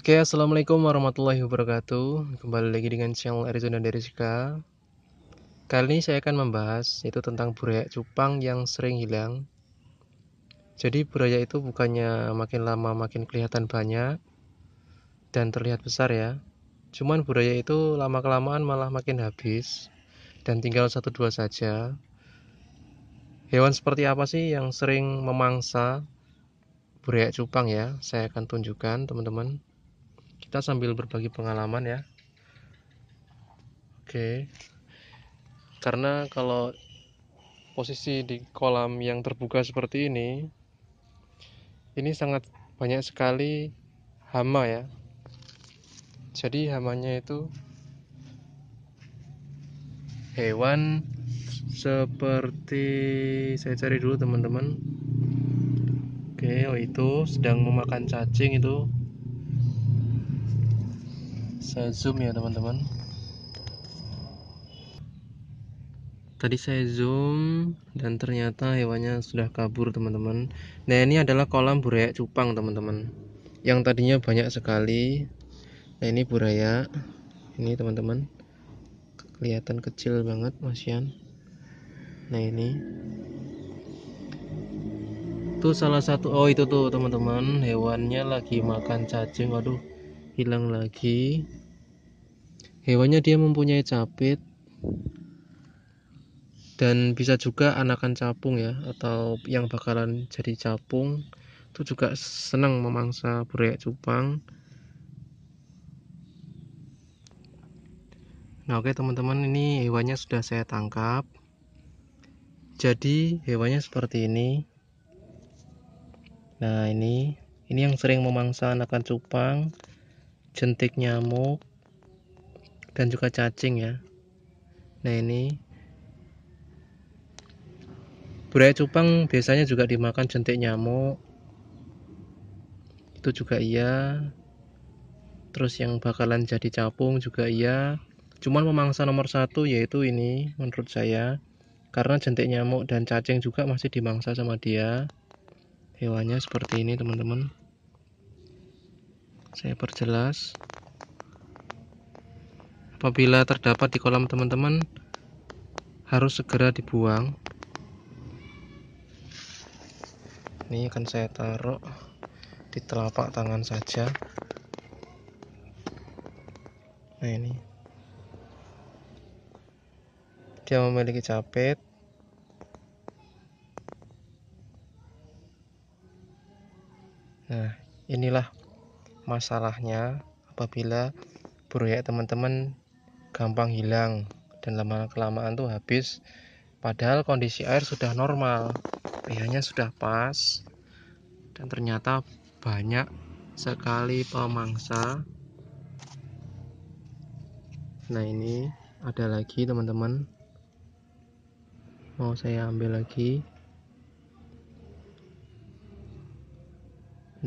Oke, okay, assalamualaikum warahmatullahi wabarakatuh. Kembali lagi dengan channel Arizona Deriska. Kali ini saya akan membahas itu tentang buraya cupang yang sering hilang. Jadi buraya itu bukannya makin lama makin kelihatan banyak dan terlihat besar ya. Cuman buraya itu lama kelamaan malah makin habis dan tinggal satu dua saja. Hewan seperti apa sih yang sering memangsa buraya cupang ya? Saya akan tunjukkan teman-teman kita sambil berbagi pengalaman ya oke karena kalau posisi di kolam yang terbuka seperti ini ini sangat banyak sekali hama ya jadi hamanya itu hewan seperti saya cari dulu teman-teman oke oh itu sedang memakan cacing itu saya zoom ya teman-teman tadi saya zoom dan ternyata hewannya sudah kabur teman-teman nah ini adalah kolam burayak cupang teman-teman yang tadinya banyak sekali nah ini burayak ini teman-teman kelihatan kecil banget masian nah ini itu salah satu oh itu tuh teman-teman hewannya lagi makan cacing aduh, hilang lagi Hewannya dia mempunyai capit dan bisa juga anakan capung ya atau yang bakalan jadi capung itu juga senang memangsa buaya cupang. Nah, oke teman-teman, ini hewannya sudah saya tangkap. Jadi, hewannya seperti ini. Nah, ini ini yang sering memangsa anakan cupang, jentik nyamuk, dan juga cacing ya nah ini buraya cupang biasanya juga dimakan jentik nyamuk itu juga iya terus yang bakalan jadi capung juga iya cuman memangsa nomor satu yaitu ini menurut saya karena jentik nyamuk dan cacing juga masih dimangsa sama dia hewannya seperti ini teman-teman saya perjelas apabila terdapat di kolam teman-teman harus segera dibuang ini akan saya taruh di telapak tangan saja nah ini dia memiliki capit nah inilah masalahnya apabila buroya teman-teman gampang hilang dan lama-kelamaan tuh habis padahal kondisi air sudah normal pH-nya sudah pas dan ternyata banyak sekali pemangsa nah ini ada lagi teman-teman mau saya ambil lagi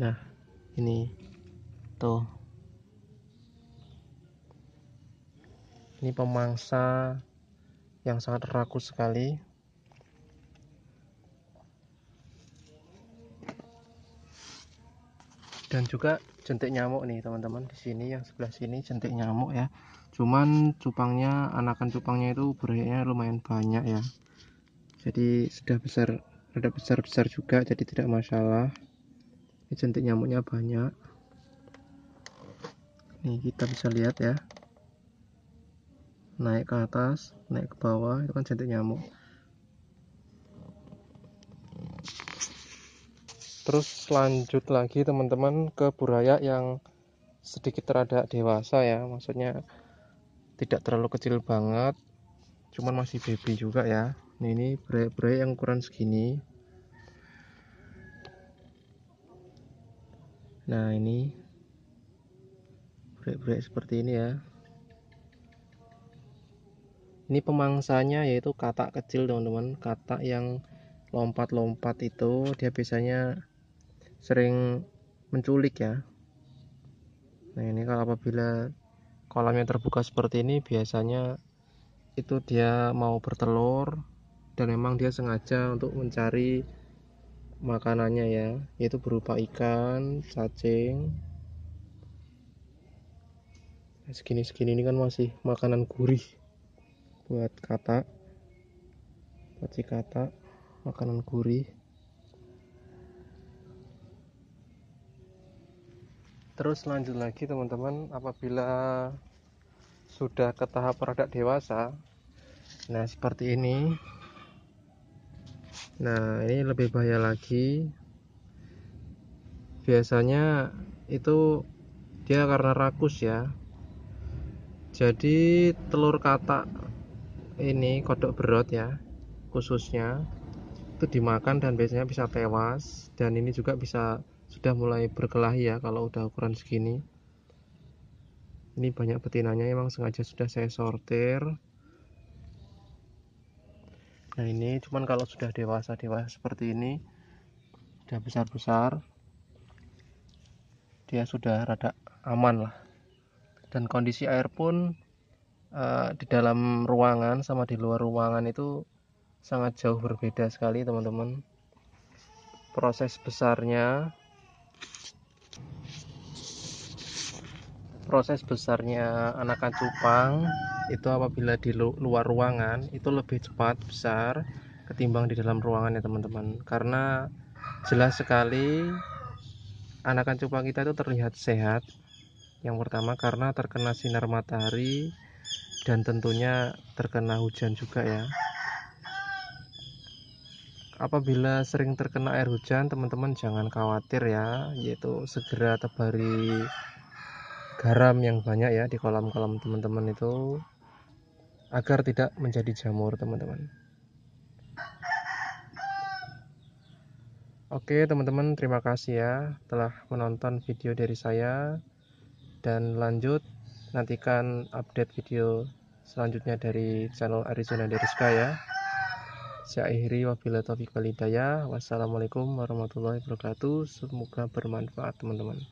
nah ini tuh ini pemangsa yang sangat rakus sekali dan juga jentik nyamuk nih teman-teman di sini yang sebelah sini jentik nyamuk ya cuman cupangnya anakan cupangnya itu berayanya lumayan banyak ya jadi sudah besar ada besar-besar juga jadi tidak masalah ini jentik nyamuknya banyak Ini kita bisa lihat ya naik ke atas naik ke bawah itu kan jentik nyamuk terus lanjut lagi teman-teman ke buraya yang sedikit terada dewasa ya maksudnya tidak terlalu kecil banget cuman masih baby juga ya Ini ini buraya-buraya yang ukuran segini nah ini buraya-buraya seperti ini ya ini pemangsanya yaitu katak kecil teman-teman katak yang lompat-lompat itu dia biasanya sering menculik ya nah ini kalau apabila kolamnya terbuka seperti ini biasanya itu dia mau bertelur dan memang dia sengaja untuk mencari makanannya ya yaitu berupa ikan cacing nah, segini-segini ini kan masih makanan gurih buat kata paci kata makanan gurih terus lanjut lagi teman-teman apabila sudah ke tahap produk dewasa nah seperti ini nah ini lebih bahaya lagi biasanya itu dia karena rakus ya jadi telur katak ini kodok berot ya khususnya itu dimakan dan biasanya bisa tewas dan ini juga bisa sudah mulai berkelahi ya kalau udah ukuran segini ini banyak betinanya emang sengaja sudah saya sortir nah ini cuman kalau sudah dewasa dewasa seperti ini sudah besar besar dia sudah rada aman lah dan kondisi air pun uh, di dalam ruangan sama di luar ruangan itu sangat jauh berbeda sekali teman-teman proses besarnya proses besarnya anakan cupang itu apabila di luar ruangan itu lebih cepat besar ketimbang di dalam ruangan ya teman-teman karena jelas sekali anakan cupang kita itu terlihat sehat yang pertama karena terkena sinar matahari dan tentunya terkena hujan juga ya apabila sering terkena air hujan teman-teman jangan khawatir ya yaitu segera tebari garam yang banyak ya di kolam-kolam teman-teman itu agar tidak menjadi jamur teman-teman Oke teman-teman terima kasih ya telah menonton video dari saya dan lanjut nantikan update video selanjutnya dari channel Arizona dari ya saya akhiri wabillahi taufiq wassalamualaikum warahmatullahi wabarakatuh semoga bermanfaat teman-teman